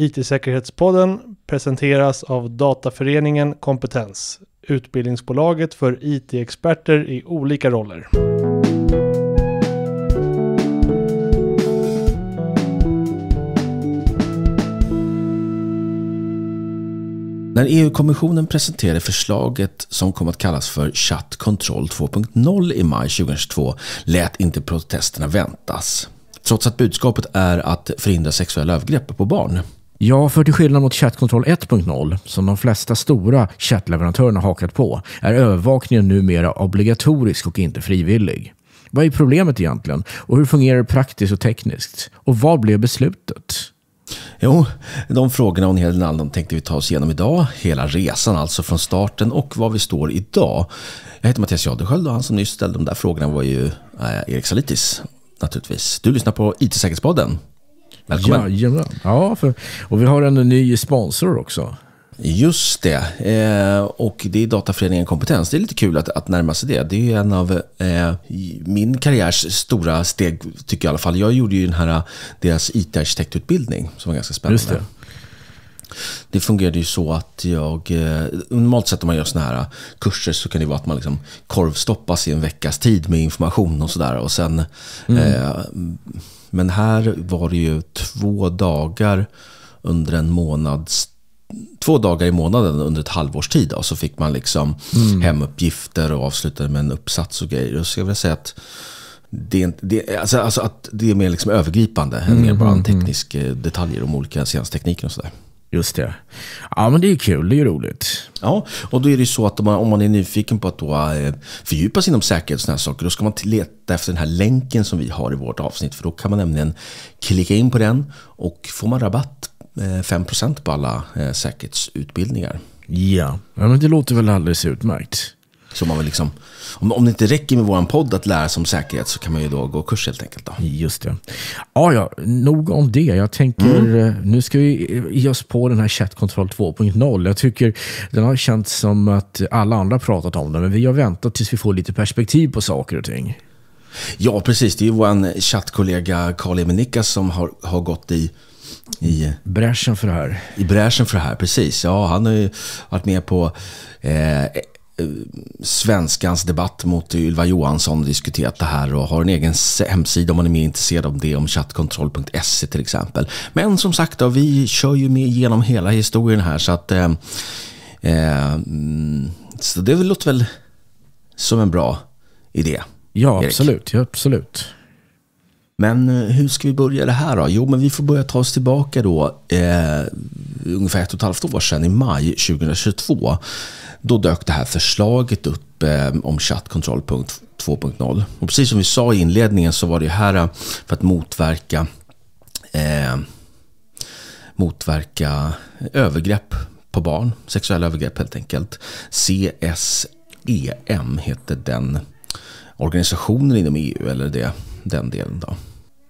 IT-säkerhetspodden presenteras av Dataföreningen Kompetens, utbildningsbolaget för IT-experter i olika roller. När EU-kommissionen presenterade förslaget som kom att kallas för Chat Control 2.0 i maj 2022 lät inte protesterna väntas. Trots att budskapet är att förhindra sexuella övergrepp på barn. Ja, för till skillnad mot Chatkontroll 1.0, som de flesta stora chattleverantörerna hakat på, är övervakningen numera obligatorisk och inte frivillig. Vad är problemet egentligen? Och hur fungerar det praktiskt och tekniskt? Och vad blev beslutet? Jo, de frågorna och en hel del annat tänkte vi ta oss igenom idag. Hela resan alltså från starten och var vi står idag. Jag heter Mattias Jadesköld och han som nyss ställde de där frågorna var ju eh, Erik Salitis naturligtvis. Du lyssnar på IT-säkerhetspodden. Välkommen. Jajamän. Ja, för, och vi har en ny sponsor också. Just det. Eh, och det är Dataföreningen Kompetens. Det är lite kul att, att närma sig det. Det är en av eh, min karriärs stora steg, tycker jag i alla fall. Jag gjorde ju den här, deras IT-arkitektutbildning som var ganska spännande. Det. det. fungerade ju så att jag... Eh, normalt sett när man gör sådana här kurser så kan det vara att man liksom korvstoppas i en veckas tid med information och sådär. Och sen... Mm eh, men här var det ju två dagar under en månads två dagar i månaden under ett halvårs tid. och så fick man liksom mm. hemuppgifter och avslutade med en uppsats och grejer. Och så jag vill säga att det, det, alltså, alltså att det är mer liksom övergripande mm. än mer mm, bara en mm, mm. teknisk eh, detaljer om olika seanstekniker och sådär. Just det. Ja, men det är kul. Det är roligt. Ja, och då är det ju så att om man, om man är nyfiken på att då, eh, fördjupa sig inom säkerhet och sådana saker, då ska man leta efter den här länken som vi har i vårt avsnitt. För då kan man nämligen klicka in på den och får man rabatt 5% eh, på alla eh, säkerhetsutbildningar. Ja. ja, men det låter väl alldeles utmärkt. Så man vill liksom, om, om det inte räcker med vår podd att lära sig om säkerhet så kan man ju då gå kurs helt enkelt. Då. Just det. Ja, ja, nog om det. Jag tänker, mm. Eh, nu ska vi ge oss på den här Chatkontroll 2.0. Jag tycker den har känts som att alla andra pratat om den, men vi har väntat tills vi får lite perspektiv på saker och ting. Ja, precis. Det är ju vår chattkollega Karl-Emil som har, har gått i i bräschen för det här. I bräschen för det här, precis. Ja, han har ju varit med på eh, Eh, svenskans debatt mot Ylva Johansson diskuterat det här och har en egen hemsida om man är mer intresserad av det, om chattkontroll.se till exempel. Men som sagt, då, vi kör ju med genom hela historien här så att eh, eh, så det låter väl som en bra idé. Ja, absolut. Ja, absolut. Men eh, hur ska vi börja det här då? Jo, men vi får börja ta oss tillbaka då. Eh, ungefär ett och ett halvt år sedan, i maj 2022, då dök det här förslaget upp eh, om chattkontroll 2.0. Och precis som vi sa i inledningen så var det här eh, för att motverka eh, motverka övergrepp på barn, sexuella övergrepp helt enkelt. CSEM heter den organisationen inom EU, eller det, den delen. då.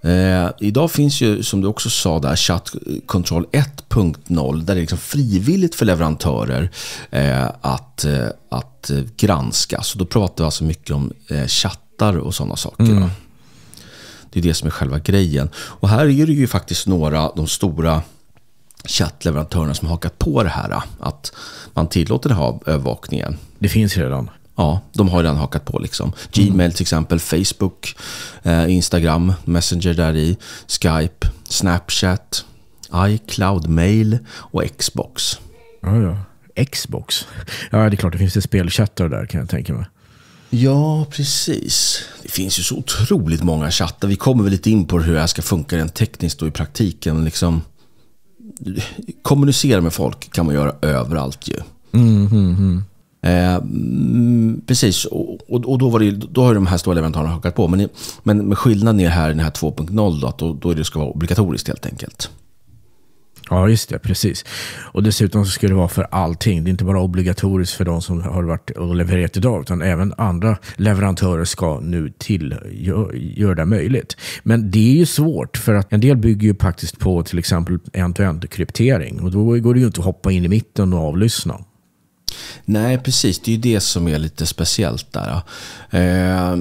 Eh, idag finns ju, som du också sa, där Chat Control 1.0 där det är liksom frivilligt för leverantörer eh, att, eh, att granska. Så då pratar vi alltså mycket om eh, chattar och sådana saker. Mm. Det är det som är själva grejen. Och här är det ju faktiskt några, de stora chattleverantörerna som har hakat på det här. Att man tillåter den här övervakningen. Det finns redan ja, de har redan hakat på. Liksom. Gmail till exempel, Facebook, eh, Instagram, Messenger där i, Skype, Snapchat, iCloud, Mail och Xbox. Ja, ja. Xbox? Ja, det är klart det finns det spelchattar där kan jag tänka mig. Ja, precis. Det finns ju så otroligt många chattar. Vi kommer väl lite in på hur det här ska funka rent tekniskt och i praktiken. Liksom, kommunicera med folk kan man göra överallt ju. Mm, mm, mm. Eh, mm, precis, och, och, och, då, var det, då har de här stora leverantörerna hakat på. Men, men, men skillnaden är här den här 2.0 då, att då, då det ska vara obligatoriskt helt enkelt. Ja, just det. Precis. Och dessutom så ska det vara för allting. Det är inte bara obligatoriskt för de som har varit och levererat idag, utan även andra leverantörer ska nu till göra det möjligt. Men det är ju svårt, för att en del bygger ju faktiskt på till exempel end to -end kryptering och då går det ju inte att hoppa in i mitten och avlyssna. Nej, precis. Det är ju det som är lite speciellt där. Eh,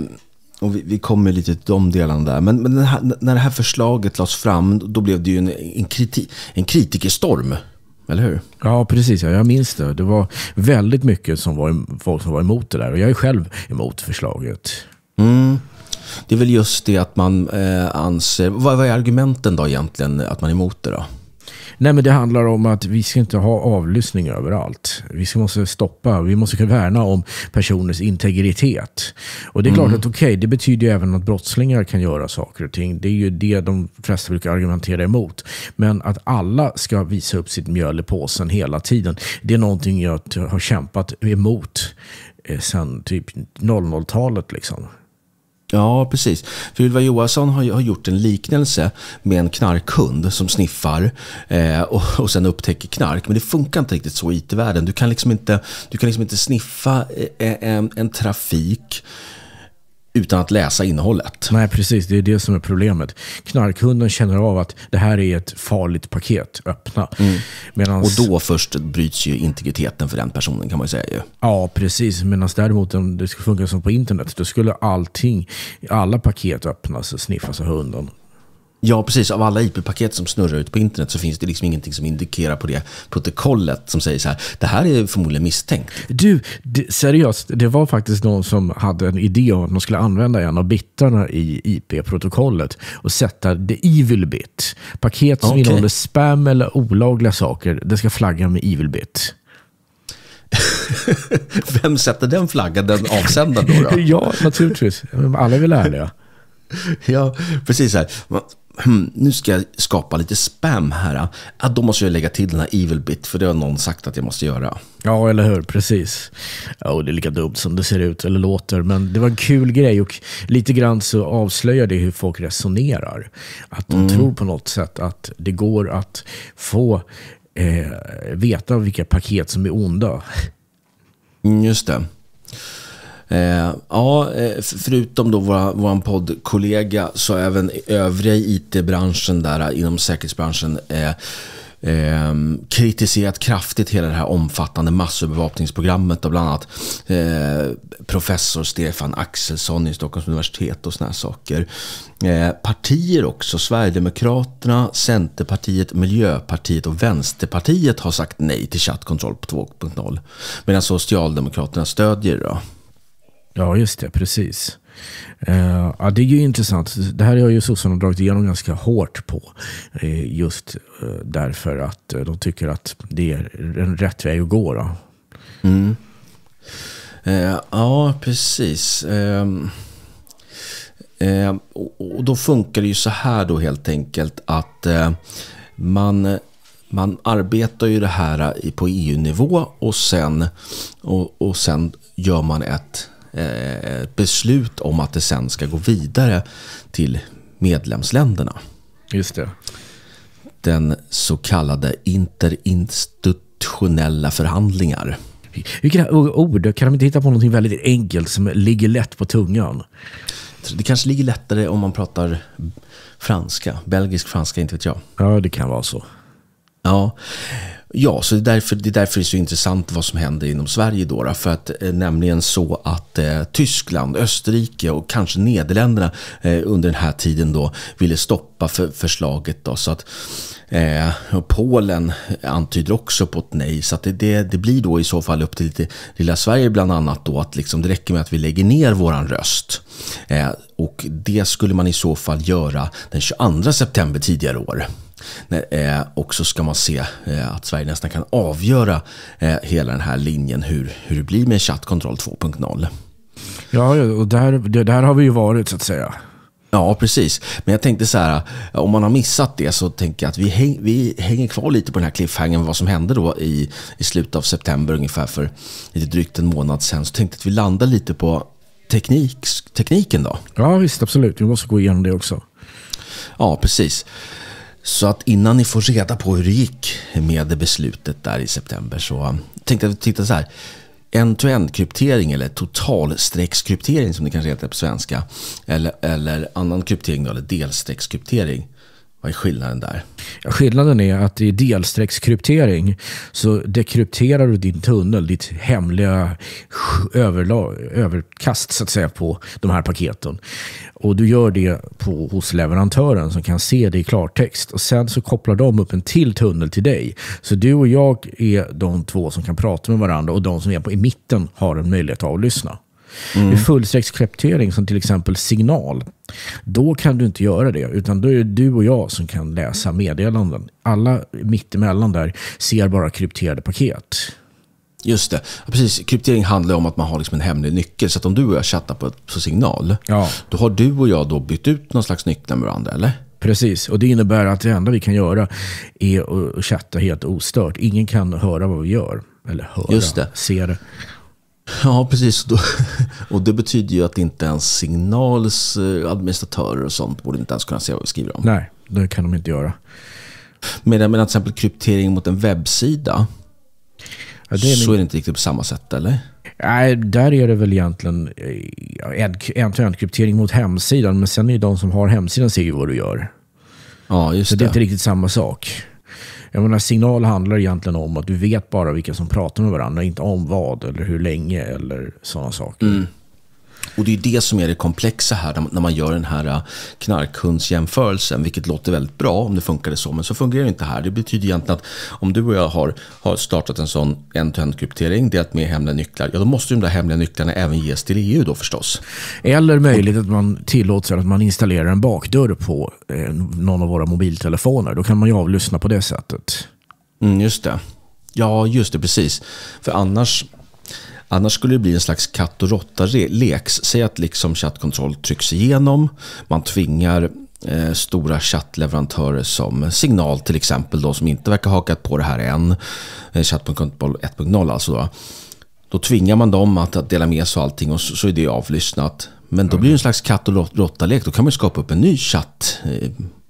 och vi, vi, kommer lite till de delarna där. Men, men här, när det här förslaget lades fram, då blev det ju en, en, kriti, en kritikerstorm. Eller hur? Ja, precis. Ja, jag minns det. Det var väldigt mycket som var, folk som var emot det där. Och jag är själv emot förslaget. Mm. Det är väl just det att man eh, anser... Vad, vad är argumenten då egentligen att man är emot det? då? Nej, men det handlar om att vi ska inte ha avlyssning överallt. Vi måste stoppa, vi måste värna om personers integritet. Och det är klart mm. att okej, okay, det betyder ju även att brottslingar kan göra saker och ting. Det är ju det de flesta brukar argumentera emot. Men att alla ska visa upp sitt mjöl i påsen hela tiden, det är någonting jag har kämpat emot eh, sedan typ 00-talet. Liksom. Ja, precis. För Ylva Johansson har, har gjort en liknelse med en knarkhund som sniffar eh, och, och sen upptäcker knark. Men det funkar inte riktigt så i IT-världen. Du kan liksom inte, du kan liksom inte sniffa eh, eh, en, en trafik utan att läsa innehållet. Nej, precis. Det är det som är problemet. Knarkhunden känner av att det här är ett farligt paket, öppna. Mm. Medans... Och då först bryts ju integriteten för den personen kan man ju säga. Ja, precis. Medan däremot om det skulle funka som på internet, då skulle allting, alla paket öppnas och sniffas av hunden. Ja, precis. Av alla IP-paket som snurrar ut på internet så finns det liksom ingenting som indikerar på det protokollet som säger så här. Det här är förmodligen misstänkt. Du, seriöst. Det var faktiskt någon som hade en idé om att man skulle använda en av bitarna i IP-protokollet och sätta the evil bit. Paket som okay. innehåller spam eller olagliga saker, det ska flagga med evil bit. Vem sätter den flaggan, den avsändaren då? då? ja, naturligtvis. Alla vill väl ärliga. Ja, precis. så Här. Hmm, nu ska jag skapa lite spam här. Att då måste jag lägga till den här evil bit, för det har någon sagt att jag måste göra. Ja, eller hur? Precis. Ja, det är lika dumt som det ser ut eller låter, men det var en kul grej och lite grann så avslöjar det hur folk resonerar. Att de mm. tror på något sätt att det går att få eh, veta vilka paket som är onda. Mm, just det. Eh, ja, eh, förutom då vår poddkollega så även övriga IT-branschen där eh, inom säkerhetsbranschen eh, Eh, kritiserat kraftigt hela det här omfattande massövervakningsprogrammet av bland annat eh, professor Stefan Axelsson i Stockholms universitet och såna här saker. Eh, partier också, Sverigedemokraterna, Centerpartiet, Miljöpartiet och Vänsterpartiet har sagt nej till chattkontroll på 2.0 medan Socialdemokraterna stödjer det. Då. Ja, just det. Precis. Uh, ja, det är ju intressant. Det här har ju sossarna dragit igenom ganska hårt på. Uh, just uh, därför att de tycker att det är en rätt väg att gå. Då. Mm. ja, precis. Ehm, ehm, och, och, då funkar det ju så här då helt enkelt att man man arbetar ju det här på EU-nivå och sen, och, och sen gör man ett Eh, ett beslut om att det sen ska gå vidare till medlemsländerna. Just det. Den så kallade interinstitutionella förhandlingar. Vilka ord, kan de inte hitta på något väldigt enkelt som ligger lätt på tungan? Det kanske ligger lättare om man pratar franska, belgisk franska, inte vet jag. Ja, det kan vara så. Ja, Ja, så det är, därför, det är därför det är så intressant vad som händer inom Sverige då. då för att eh, nämligen så att eh, Tyskland, Österrike och kanske Nederländerna eh, under den här tiden då ville stoppa för, förslaget då. Så att eh, Polen antyder också på ett nej. Så att det, det, det, blir då i så fall upp till lite, lilla Sverige bland annat då att liksom det räcker med att vi lägger ner våran röst. Eh, och det skulle man i så fall göra den 22 september tidigare år. Eh, och så ska man se eh, att Sverige nästan kan avgöra eh, hela den här linjen hur, hur det blir med chattkontroll 2.0. Ja, och där, det, där har vi ju varit så att säga. Ja, precis. Men jag tänkte så här, eh, om man har missat det så tänker jag att vi, häng, vi hänger kvar lite på den här cliffhangern vad som hände då i, i slutet av september ungefär för lite drygt en månad sedan. Så tänkte jag att vi landar lite på teknik, tekniken då. Ja, visst, absolut. Vi måste gå igenom det också. Ja, precis. Så att innan ni får reda på hur det gick med beslutet där i september så um, tänkte jag titta så här. End-to-end kryptering eller totalstreckskryptering som det kanske heter på svenska. Eller, eller annan kryptering då, eller delstreckskryptering. Vad är skillnaden där? Ja, skillnaden är att i delsträckskryptering så dekrypterar du din tunnel, ditt hemliga överlag, överkast så att säga på de här paketen. Och du gör det på, hos leverantören som kan se det i klartext. Och sen så kopplar de upp en till tunnel till dig. Så du och jag är de två som kan prata med varandra och de som är på, i mitten har en möjlighet att avlyssna. Mm. Vid fullsträckskryptering som till exempel signal, då kan du inte göra det. Utan då är det du och jag som kan läsa meddelanden. Alla mittemellan där ser bara krypterade paket. Just det. Ja, precis. Kryptering handlar om att man har liksom en hemlig nyckel. Så om du och jag chattar på, på signal, ja. då har du och jag då bytt ut någon slags nycklar med varandra, eller? Precis, och det innebär att det enda vi kan göra är att chatta helt ostört. Ingen kan höra vad vi gör. Eller höra, Just det. se det. Ja, precis. Och det betyder ju att inte ens Signals eh, administratörer och sånt borde inte ens kunna se vad vi skriver om. Nej, det kan de inte göra. Medan, medan till exempel kryptering mot en webbsida ja, är så min... är det inte riktigt på samma sätt, eller? Nej, där är det väl egentligen eh, en to en kryptering mot hemsidan. Men sen är det de som har hemsidan ser ju vad du gör. Ja, just så det. det är inte riktigt samma sak. Jag menar, signal handlar egentligen om att du vet bara vilka som pratar med varandra, inte om vad eller hur länge eller sådana saker. Mm. Och det är det som är det komplexa här när man gör den här äh, knarkhundsjämförelsen, vilket låter väldigt bra om det funkade så, men så fungerar det inte här. Det betyder egentligen att om du och jag har, har startat en sån en to end kryptering delat med hemliga nycklar, ja då måste de där hemliga nycklarna även ges till EU då förstås. Eller möjligt att man tillåter att man installerar en bakdörr på eh, någon av våra mobiltelefoner. Då kan man ju avlyssna på det sättet. Mm, just det. Ja, just det, precis. För annars Annars skulle det bli en slags katt och råtta-lek. Säg att liksom chattkontroll trycks igenom. Man tvingar eh, stora chattleverantörer som Signal till exempel, då, som inte verkar hakat på det här än. Eh, Chattkontroll 1.0 alltså. Då. då tvingar man dem att, att dela med sig och allting och så, så är det avlyssnat. Men då blir det en slags katt och råtta-lek. Då kan man skapa upp en ny chatt. Eh,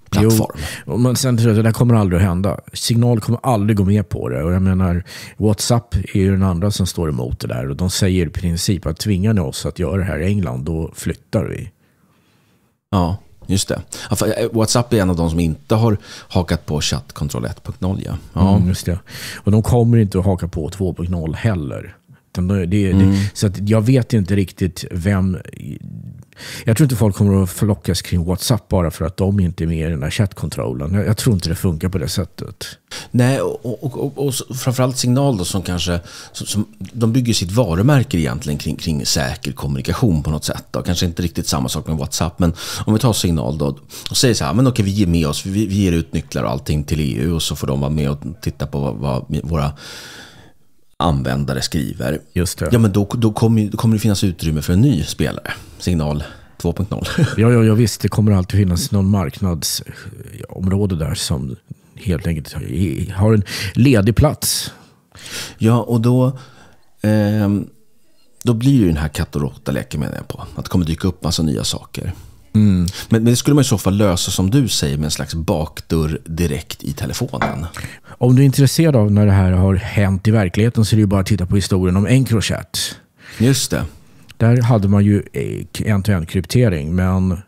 plattform. Jo, men sen, det där kommer aldrig att hända. Signal kommer aldrig gå med på det. Och jag menar, WhatsApp är ju den andra som står emot det där. Och de säger i princip att tvingar ni oss att göra det här i England, då flyttar vi. Ja, just det. Eh, WhatsApp är en av de som inte har hakat på chattkontroll 1.0. Ja. ja. Mm, just det. Och de kommer inte att haka på 2.0 heller staten. Det, det, mm. Så att jag vet inte riktigt vem... Jag tror inte folk kommer att flockas kring WhatsApp bara för att de inte är med i den här chattkontrollen. Jag, jag tror inte det funkar på det sättet. Nej, och, och, och, och framförallt Signal då, som kanske... Som, som, de bygger sitt varumärke egentligen kring, kring säker kommunikation på något sätt. Då. Kanske inte riktigt samma sak med WhatsApp, men om vi tar Signal då och säger så här, men okej, vi ger med oss, vi, vi ger ut nycklar och allting till EU och så får de vara med och titta på vad, vad våra användare skriver. Just det. Ja, men då, då, kommer, då kommer det finnas utrymme för en ny spelare. Signal 2.0. ja, ja, ja, visst. Det kommer alltid finnas någon marknadsområde där som helt enkelt har en ledig plats. Ja, och då, eh, då blir ju den här katt och råtta-leken menar jag på. Att det kommer dyka upp massa nya saker. Mm. Men, men, det skulle man i så fall lösa som du säger med en slags bakdörr direkt i telefonen. Om du är intresserad av när det här har hänt i verkligheten så är det ju bara att titta på historien om Encrochat. Just det. Där hade man ju en-till-en kryptering men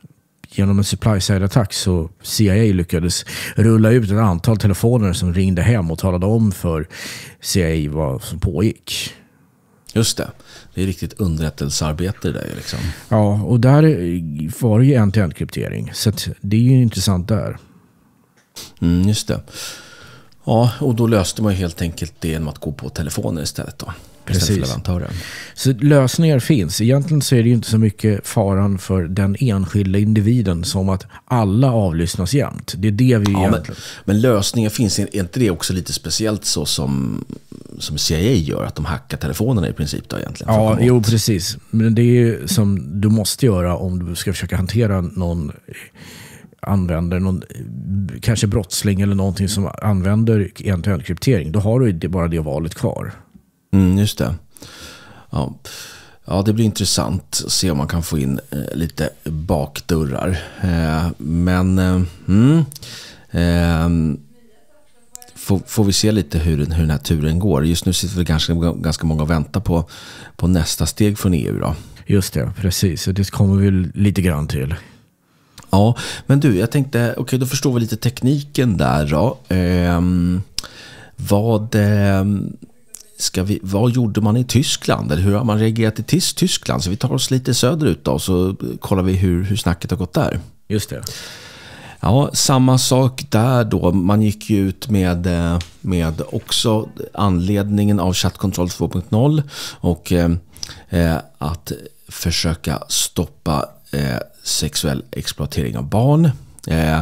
genom en supply side-attack så CIA lyckades rulla ut ett antal telefoner som ringde hem och talade om för CIA vad som pågick. Just det. Det är riktigt underrättelsearbete det där liksom. Ja, och där var det ju en kryptering. Så det är ju intressant där. Mm, just det. Ja, och då löste man helt enkelt det genom att gå på telefonen istället då. Precis. leverantören. Så lösningar finns. Egentligen så är det ju inte så mycket faran för den enskilda individen som att alla avlyssnas jämt. Det är det vi ja, egentligen... Men, men lösningar finns. Är inte det också lite speciellt så som, som CIA gör? Att de hackar telefonerna i princip då egentligen? Ja, jo precis. Men det är ju som du måste göra om du ska försöka hantera någon använder någon, kanske brottsling eller någonting som använder en till en kryptering, då har du bara det valet kvar. Mm, just det. Ja. ja, det blir intressant att se om man kan få in eh, lite bakdörrar. Eh, men eh, mm, eh, får, vi se lite hur, hur den här turen går. Just nu sitter vi ganska, ganska många och väntar på, på nästa steg från EU. Då. Just det, precis. det kommer vi lite grann till. Ja, men du, jag tänkte, okej okay, då förstår vi lite tekniken där då. Ehm, vad... Ehm, ska vi, vad gjorde man i Tyskland? Eller hur har man reagerat i Tyskland? Så vi tar oss lite söderut då, så kollar vi hur, hur snacket har gått där. Just det. Ja, samma sak där då. Man gick ju ut med, eh, med också anledningen av Chattkontroll 2.0 och eh, eh, att försöka stoppa eh, sexuell exploatering av barn. Eh,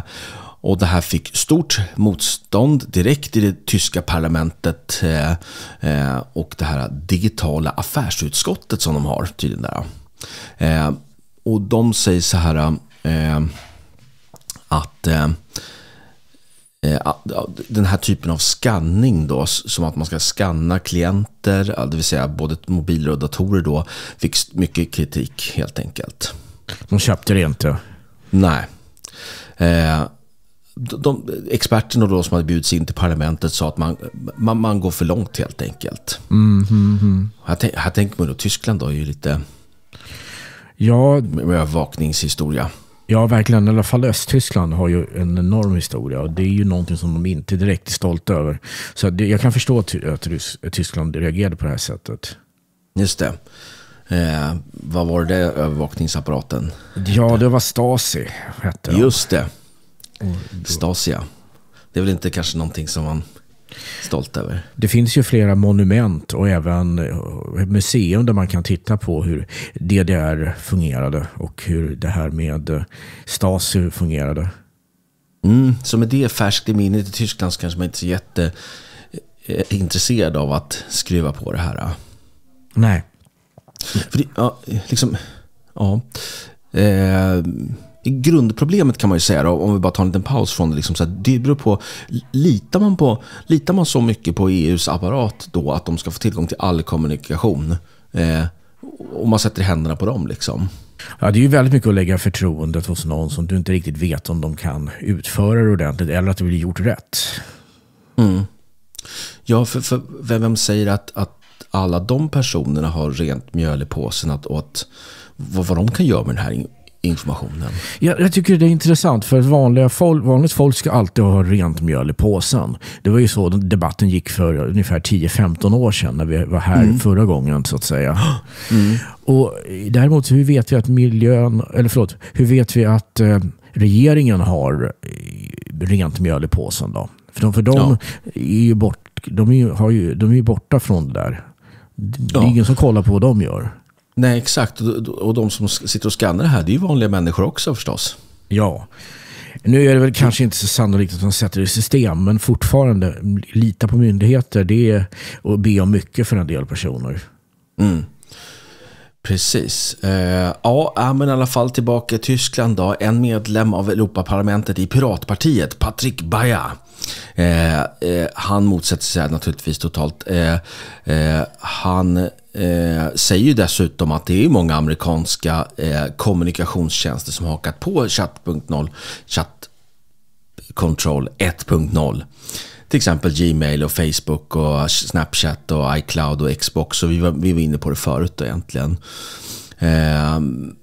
och det här fick stort motstånd direkt i det tyska parlamentet eh, eh, och det här digitala affärsutskottet som de har tydligen där. Eh, och de säger så här att den här typen av skanning då, som att man ska skanna klienter, det vill säga både mobiler och datorer då, fick mycket kritik helt enkelt. De köpte det inte? Nej de, experterna då som hade bjudits in till parlamentet sa att man, man, man går för långt helt enkelt. Mm, mm, mm. Jag, tänk, jag tänker man då, Tyskland då är ju lite ja, övervakningshistoria. Ja, verkligen. I alla fall Östtyskland har ju en enorm historia och det är ju någonting som de inte direkt är stolta över. Så det, jag kan förstå att, att, att Tyskland reagerade på det här sättet. Just det. Eh, vad var det övervakningsapparaten? Ja, det var Stasi. Hette Just det. Stasia. Det är väl inte kanske någonting som man stolt över. Det finns ju flera monument och även eh, museum där man kan titta på hur DDR fungerade och hur det här med eh, Stasi fungerade. Mm, så med det färskt i minnet i Tyskland så kanske man inte är så jätteintresserad eh, av att skruva på det här. Nej. För det, ja, liksom, ja. Eh, grundproblemet kan man ju säga, då, om vi bara tar en liten paus från det, liksom, så här, det beror på, litar man, på, litar man så mycket på EUs apparat då att de ska få tillgång till all kommunikation? Eh, om man sätter händerna på dem liksom. Ja, det är ju väldigt mycket att lägga förtroendet hos någon som du inte riktigt vet om de kan utföra det ordentligt eller att det blir gjort rätt. Mm. Ja, för, för vem säger att, att alla de personerna har rent mjöl i påsen att, och att vad, vad de kan göra med den här informationen. Ja, jag tycker det är intressant för vanliga folk, vanligt folk ska alltid ha rent mjöl i påsen. Det var ju så debatten gick för ungefär 10-15 år sedan när vi var här mm. förra gången så att säga. Mm. Och Däremot hur vet vi att miljön, eller förlåt, hur vet vi att eh, regeringen har eh, rent mjöl i påsen då? För de, för de ja. är ju bort, de är, har ju, de är borta från det där. Det är ja. ingen som kollar på vad de gör. Nej, exakt. Och de som sitter och skannar det här, det är ju vanliga människor också förstås. Ja. Nu är det väl kanske inte så sannolikt att de sätter det i system, men fortfarande, lita på myndigheter, det är att be om mycket för en del personer. Mm. Precis. Eh, ja, men i alla fall tillbaka i Tyskland då. En medlem av Europaparlamentet i Piratpartiet, Patrick Baja, Eh, eh, han motsätter sig naturligtvis totalt. Eh, eh han eh, säger ju dessutom att det är många amerikanska kommunikationstjänster som hakat på Chat.0, Chat Control 1.0 till exempel Gmail och Facebook och Snapchat och iCloud och Xbox. Och vi var, vi var inne på det förut då egentligen. Ehm,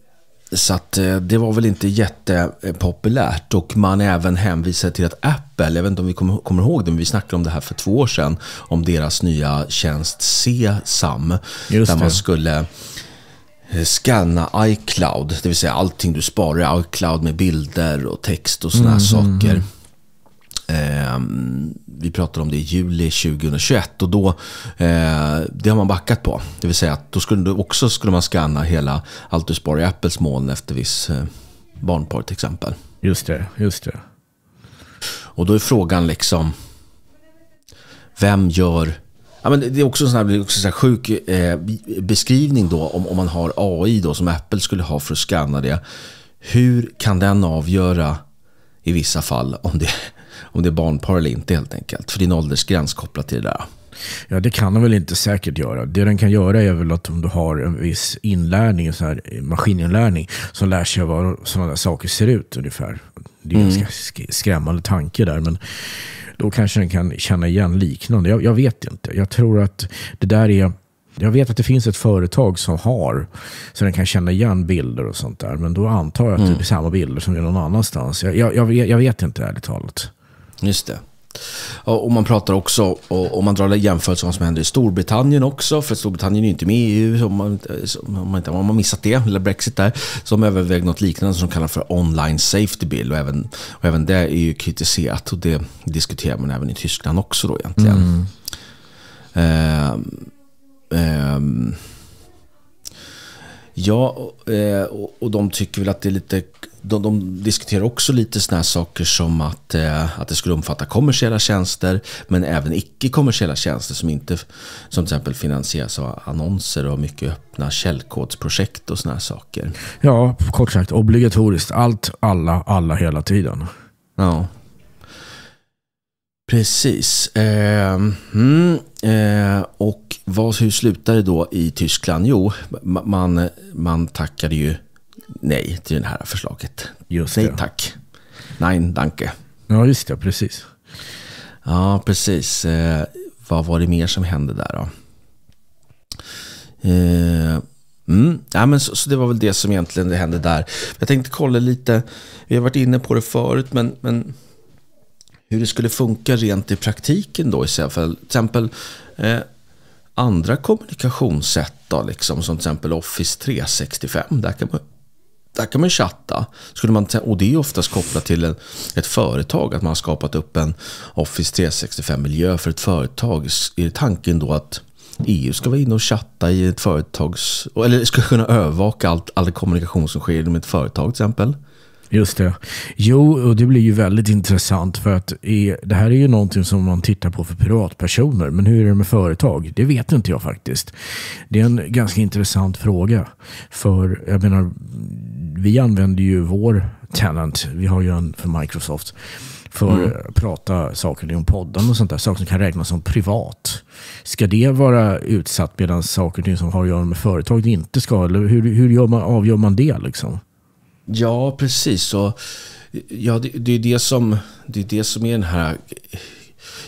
så att, eh, det var väl inte jättepopulärt och man även hänvisade till att Apple, jag vet inte om vi kommer, ihåg det, men vi snackade om det här för två år sedan, om deras nya tjänst C-SAM. Just där det. man skulle eh, scanna iCloud, det vill säga allting du sparar i iCloud med bilder och text och sådana mm, här mhm. saker. Mm. Eh, vi pratade om det i juli 2021 och då, eh, det har man backat på. Det vill säga att då skulle, också skulle man scanna hela allt du sparar i Apples moln efter viss eh, barnporr till exempel. Just det, just det. Och då är frågan liksom, vem gör... Ja, men det är också en sån här, också sån här sjuk eh, beskrivning då om, om man har AI då som Apple skulle ha för att scanna det. Hur kan den avgöra i vissa fall om det om det är barnpar eller inte helt enkelt. För din åldersgräns kopplat till det där. Ja, det kan den väl inte säkert göra. Det den kan göra är väl att om du har en viss inlärning, så här maskininlärning, som lär sig vad sådana där saker ser ut ungefär. Det är en mm. ganska skrämmande tanke där, men då kanske den kan känna igen liknande. Jag, jag vet inte. Jag tror att det där är jag vet att det finns ett företag som har, så den kan känna igen bilder och sånt där. Men då antar jag att mm. det är samma bilder som är någon annanstans. Jag, jag, jag, vet, jag vet inte ärligt talat. Just det. Och man pratar också, om man drar jämförelser med vad som händer i Storbritannien också, för Storbritannien är ju inte med i EU, om man, man inte missat det, eller Brexit där, som överväger något liknande som kallas för online safety bill. Och även, och även det är ju kritiserat och det diskuterar man även i Tyskland också då egentligen. Mm. Um, um, Ja, eh, och de tycker väl att det är lite... De, de diskuterar också lite sådana här saker som att, eh, att det skulle omfatta kommersiella tjänster, men även icke-kommersiella tjänster som inte som till exempel finansieras av annonser och mycket öppna källkodsprojekt och sådana här saker. Ja, kort sagt obligatoriskt. Allt, alla, alla hela tiden. Ja. Precis. Eh, mm, eh, och vad, hur slutade det då i Tyskland? Jo, man, man tackade ju nej till det här förslaget. Just nej det. tack. Nein, danke. Ja, just det. Precis. Ja, precis. Eh, vad var det mer som hände där då? Mm. Ja, men så, så, det var väl det som egentligen hände där. Jag tänkte kolla lite, vi har varit inne på det förut, men, men hur det skulle funka rent i praktiken då i så fall. Till exempel eh, andra kommunikationssätt då, liksom, som till exempel Office 365. Där kan man, där kan man chatta. Skulle man, och det är oftast kopplat till en, ett företag, att man har skapat upp en Office 365-miljö för ett företag. Är tanken då att EU ska vara inne och chatta i ett företags... Eller ska kunna övervaka allt, all kommunikation som sker inom ett företag till exempel. Just det. Jo, och det blir ju väldigt intressant för att det här är ju någonting som man tittar på för privatpersoner. Men hur är det med företag? Det vet inte jag faktiskt. Det är en ganska intressant fråga. För jag menar, vi använder ju vår tenant, vi har ju en för Microsoft, för mm. att prata saker om podden och sånt där. Saker som kan räknas som privat. Ska det vara utsatt medan saker som har att göra med företaget inte ska? Eller hur, hur gör man, avgör man det liksom? Ja, precis. Och, ja, det, det, är det, som, det är det som är den här...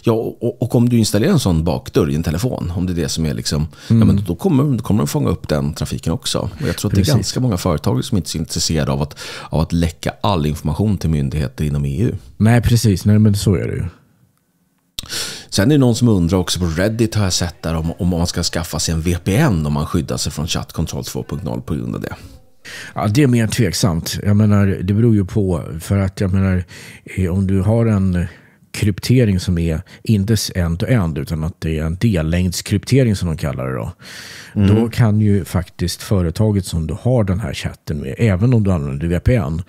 Ja, och, och, om du installerar en sån bakdörr i en telefon, om det är det som är liksom, mm. ja, men då kommer, då kommer de fånga upp den trafiken också. Och jag tror att precis. det är ganska många företag som inte är så intresserade av att, av att läcka all information till myndigheter inom EU. Nej, precis. Nej, men så är det ju. Sen är det någon som undrar också på Reddit har jag sett där om, om man ska skaffa sig en VPN om man skyddar sig från Chat Control 2.0 på grund av det. Ja, det är mer tveksamt. Jag menar, det beror ju på. För att jag menar, eh, om du har en kryptering som är inte end-to-end utan att det är en dellängdskryptering som de kallar det då. Mm. Då kan ju faktiskt företaget som du har den här chatten med, även om du använder VPN,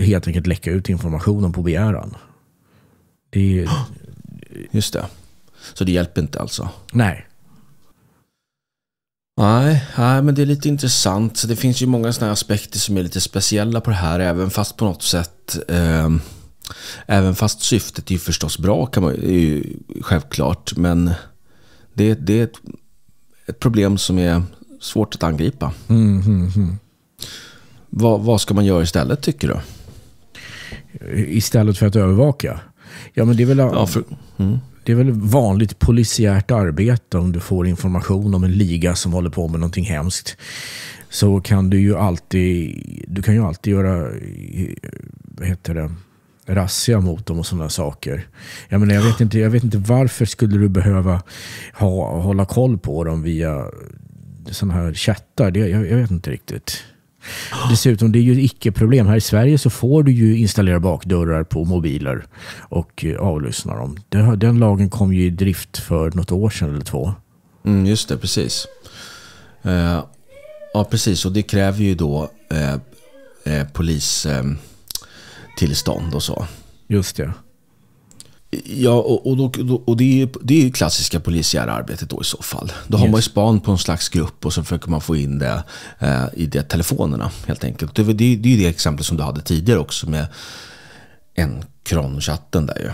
helt enkelt läcka ut informationen på begäran. Det är... Just det. Så det hjälper inte alltså? Nej. Nej, nej, men det är lite intressant. Det finns ju många sådana aspekter som är lite speciella på det här, även fast på något sätt eh, Även fast syftet är ju förstås bra, kan man, ju, självklart. Men det, det är ett, ett, problem som är svårt att angripa. Mm, mm, mm. Vad, vad ska man göra istället, tycker du? Istället för att övervaka? Ja, men det är väl... Ja, för, mm. Det är väl vanligt polisiärt arbete om du får information om en liga som håller på med någonting hemskt. Så kan du ju alltid, du kan ju alltid göra, vad heter det, razzia mot dem och sådana saker. Jag, menar, jag, vet inte, jag vet inte varför skulle du behöva ha, hålla koll på dem via sådana här chattar. Det, jag, jag vet inte riktigt. Dessutom, det är ju icke-problem. Här i Sverige så får du ju installera bakdörrar på mobiler och eh, avlyssna dem. Den lagen kom ju i drift för något år sedan eller två. Mm, just det, precis. Eh, ja, precis. Och det kräver ju då eh, eh polistillstånd och så. Just det. Ja, och, och, då, och det, är, ju det är klassiska polisiära arbetet då i så fall. Då yes. har man ju span på en slags grupp och så försöker man få in det eh, i de telefonerna helt enkelt. Det, det, det är ju det exemplet som du hade tidigare också med Encron-chatten där ju.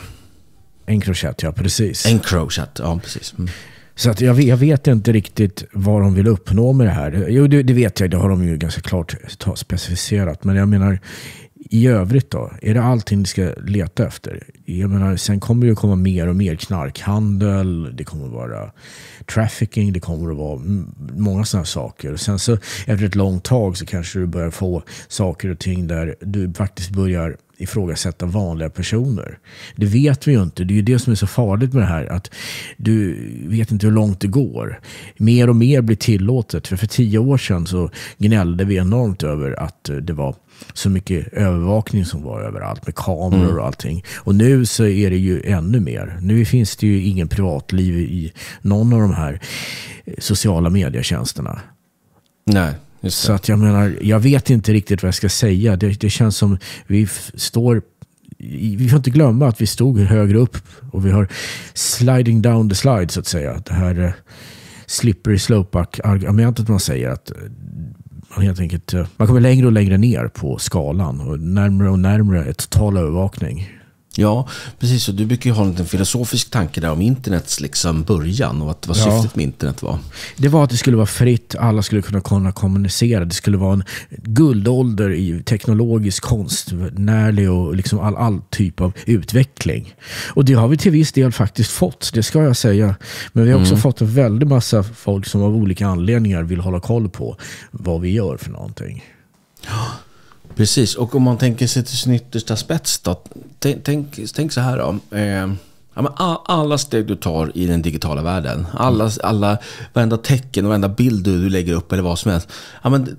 Encrochat, ja precis. Encrochat, ja precis. Mm. Så att jag vet, jag, vet inte riktigt vad de vill uppnå med det här. Jo, det, det vet jag. Det har de ju ganska klart specificerat. Men jag menar, i övrigt då? Är det allting du ska leta efter? Jag menar, sen kommer det komma mer och mer knarkhandel, det kommer vara trafficking, det kommer att vara många sådana saker. Sen så efter ett långt tag så kanske du börjar få saker och ting där du faktiskt börjar ifrågasätta vanliga personer. Det vet vi ju inte. Det är ju det som är så farligt med det här. Att du vet inte hur långt det går. Mer och mer blir tillåtet. För för tio år sedan så gnällde vi enormt över att det var så mycket övervakning som var överallt med kameror mm. och allting. Och nu så är det ju ännu mer. Nu finns det ju ingen privatliv i någon av de här eh, sociala medietjänsterna. Nej. Så att jag menar, jag vet inte riktigt vad jag ska säga. Det, det känns som vi står vi får inte glömma att vi stod högre upp och vi har sliding down the slide så att säga. Det här eh, slippery slope argumentet man säger att eh, man helt enkelt, eh, man kommer längre och längre ner på skalan och närmre och närmre ett total övervakning. Ja, precis. Och du brukar ju ha en filosofisk tanke där om internets liksom början och vad, vad ja. syftet med internet var. Det var att det skulle vara fritt, alla skulle kunna, kunna kommunicera. Det skulle vara en guldålder i teknologisk, konstnärlig och liksom all, all typ av utveckling. Och det har vi till viss del faktiskt fått, det ska jag säga. Men vi har också mm. fått en väldig massa folk som av olika anledningar vill hålla koll på vad vi gör för någonting. Ja. Precis, och om man tänker sig till sin yttersta spets då. Tänk, tänk, så här då. Eh, alla steg du tar i den digitala världen, alla, mm. alla, varenda tecken och varenda bild du, lägger upp eller vad som helst.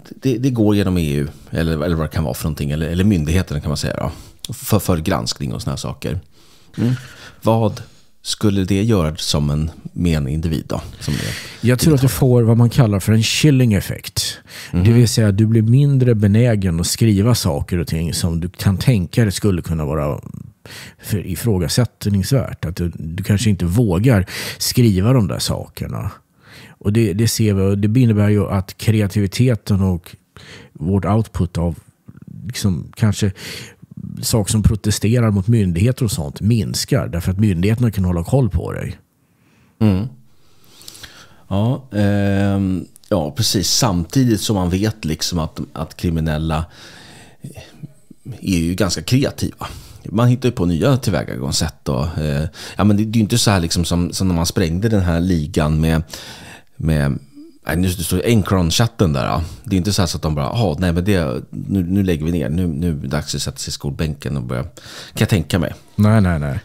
det, det, går genom EU eller, eller vad det kan vara för någonting, eller, eller myndigheterna kan man säga. Då, för, för granskning och sådana här saker. Mm. Vad skulle det göras som en, med en individ? Då, som det, jag tror att du får vad man kallar för en chilling effekt. Mm. Det mhm. vill säga att du blir mindre benägen att skriva saker och ting som du kan tänka dig skulle kunna vara ifrågasättningsvärt. Att du, du, kanske inte vågar skriva de där sakerna. Och det, det ser vi, det innebär ju att kreativiteten och vårt output av liksom, kanske saker som protesterar mot myndigheter och sånt minskar. Därför att myndigheterna kan hålla koll på dig. Mm. Ja, eh, ja, precis. Samtidigt som man vet liksom att, att kriminella är ju ganska kreativa. Man hittar ju på nya tillvägagångssätt. Och, eh, ja, det, det är ju inte så här liksom som, som när man sprängde den här ligan med, med Nej, nu står Encron-chatten där. Det är inte så, så att de bara, ja, nej men det, nu, nu lägger vi ner. Nu, nu är det dags att sätta sig i skolbänken och börja. Kan jag tänka mig. Nej, nej, nej.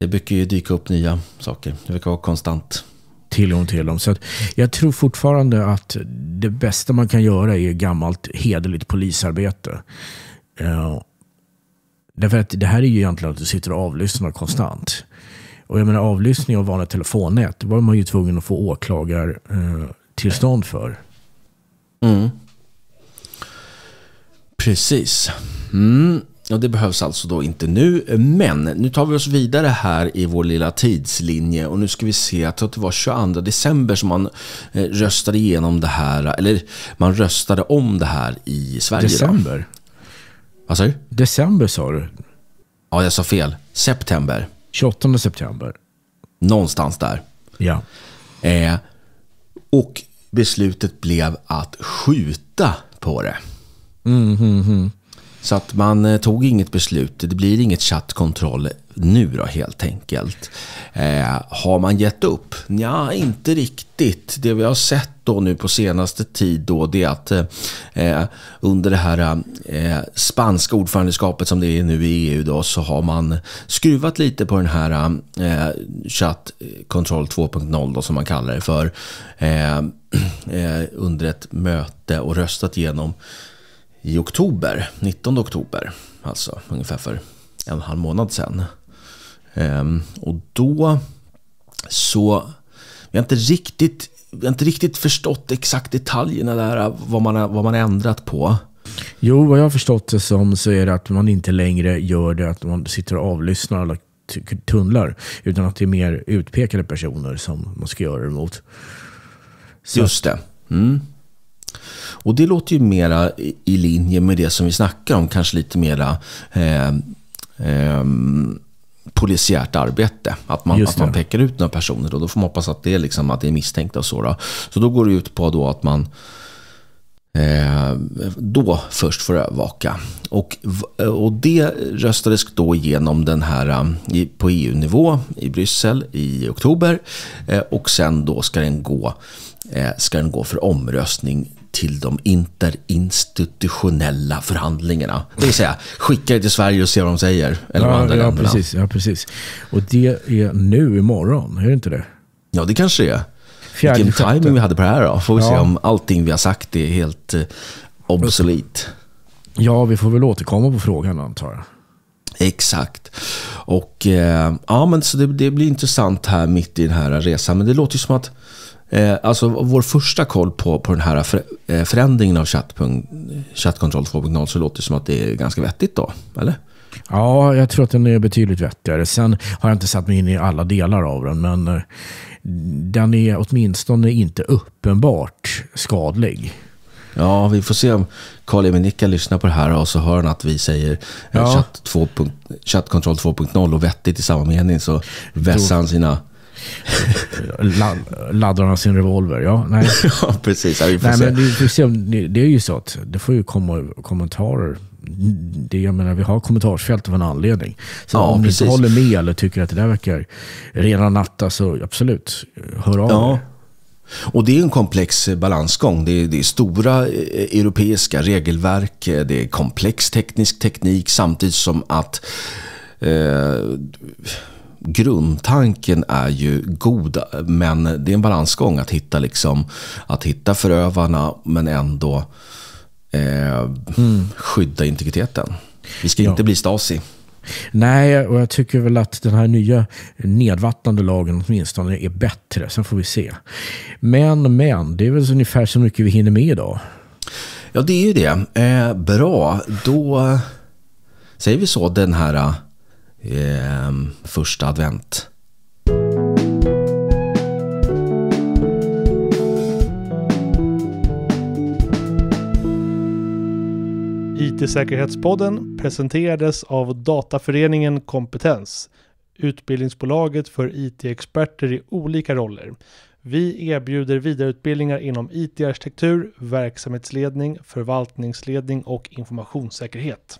Det brukar ju dyka upp nya saker. Det brukar vara konstant. Till och till dem. Så jag tror fortfarande att det bästa man kan göra är gammalt hederligt polisarbete. Uh, därför att det här är ju egentligen att du sitter och avlyssnar konstant. Och jag menar avlyssning av vanliga telefonnät, då var man ju tvungen att få åklagar eh, tillstånd för. Mm. Precis. Mm. Och det behövs alltså då inte nu, men nu tar vi oss vidare här i vår lilla tidslinje och nu ska vi se att det var 22 december som man eh, röstade igenom det här, eller man röstade om det här i Sverige. December? Vad sa du? December sa du. Ja, jag sa fel. September. 28 september. Någonstans där. Ja. Eh, och beslutet blev att skjuta på det. Mm, mm, mm. Så att man eh, tog inget beslut. Det blir inget chattkontroll nu då helt enkelt. Eh, har man gett upp? Ja, inte riktigt. Det vi har sett då nu på senaste tid då det är att eh, under det här eh, spanska ordförandeskapet som det är nu i EU då så har man skruvat lite på den här eh, chat eh, control 2.0 då som man kallar det för eh, eh, under ett möte och röstat igenom i oktober, 19 oktober, alltså ungefär för en halv månad sedan. Ehm, och då så, vi har inte riktigt, vi har inte riktigt förstått exakt detaljerna där, vad man, vad man ändrat på. Jo, vad jag har förstått det som så är det att man inte längre gör det att man sitter och avlyssnar alla tunnlar. Utan att det är mer utpekade personer som man ska göra det mot. Så. Just det. Mm. Och det låter ju mera i linje med det som vi snackar om. Kanske lite mera eh, eh, polisiärt arbete. Att man, att man pekar ut några personer och då får man hoppas att det är, liksom, att det är misstänkta och så. Då. Så då går det ut på då att man eh, då först får övervaka. Och, eh, och det röstades då igenom den här eh, på EU-nivå i Bryssel i oktober eh, och sen då ska den gå eh, ska den gå för omröstning till de interinstitutionella förhandlingarna. Det vill säga, skicka det till Sverige och se vad de säger. Eller ja, de andra ja, länderna. Precis, ja, precis. Och det är nu imorgon, är det inte det? Ja, det kanske det är. Fjärde, Vilken sjätte. timing vi hade på det här då. Får vi ja. se om allting vi har sagt är helt eh, obsolet. Ja, vi får väl återkomma på frågan antar jag. Exakt. Och eh, ja, men så det, det, blir intressant här mitt i den här resan. Men det låter ju som att Eh, alltså vår första koll på, på den här för, eh, förändringen av chattkontroll 2.0 så låter det som att det är ganska vettigt då, eller? Ja, jag tror att den är betydligt vettigare. Sen har jag inte satt mig in i alla delar av den, men eh, den är åtminstone inte uppenbart skadlig. Ja, vi får se om Karl Emenicka lyssnar på det här och så hör han att vi säger eh, ja. chattkontroll 2.0 och vettigt i samma mening så vässar han sina Laddarna sin revolver. Ja, nej. ja precis. Ja, nej, men det, det, är ju så att det får ju komma kommentarer. Det, jag menar, vi har kommentarsfält av en anledning. Så ja, om precis. du inte håller med eller tycker att det där verkar rena natta så absolut, hör av ja. er. Och det är en komplex eh, balansgång. Det är, det är, stora eh, europeiska regelverk, eh, det är komplex teknisk teknik samtidigt som att eh, grundtanken är ju god, men det är en balansgång att hitta, liksom, att hitta förövarna men ändå eh, mm. skydda integriteten. Vi ska ja. inte bli Stasi. Nej, och jag tycker väl att den här nya nedvattnande lagen åtminstone är bättre. Sen får vi se. Men, men, det är väl ungefär så mycket vi hinner med idag. Ja, det är ju det. Eh, bra, då säger vi så den här Ehm, första advent. IT-säkerhetspodden presenterades av Dataföreningen Kompetens, utbildningsbolaget för IT-experter i olika roller. Vi erbjuder vidareutbildningar inom IT-arkitektur, verksamhetsledning, förvaltningsledning och informationssäkerhet.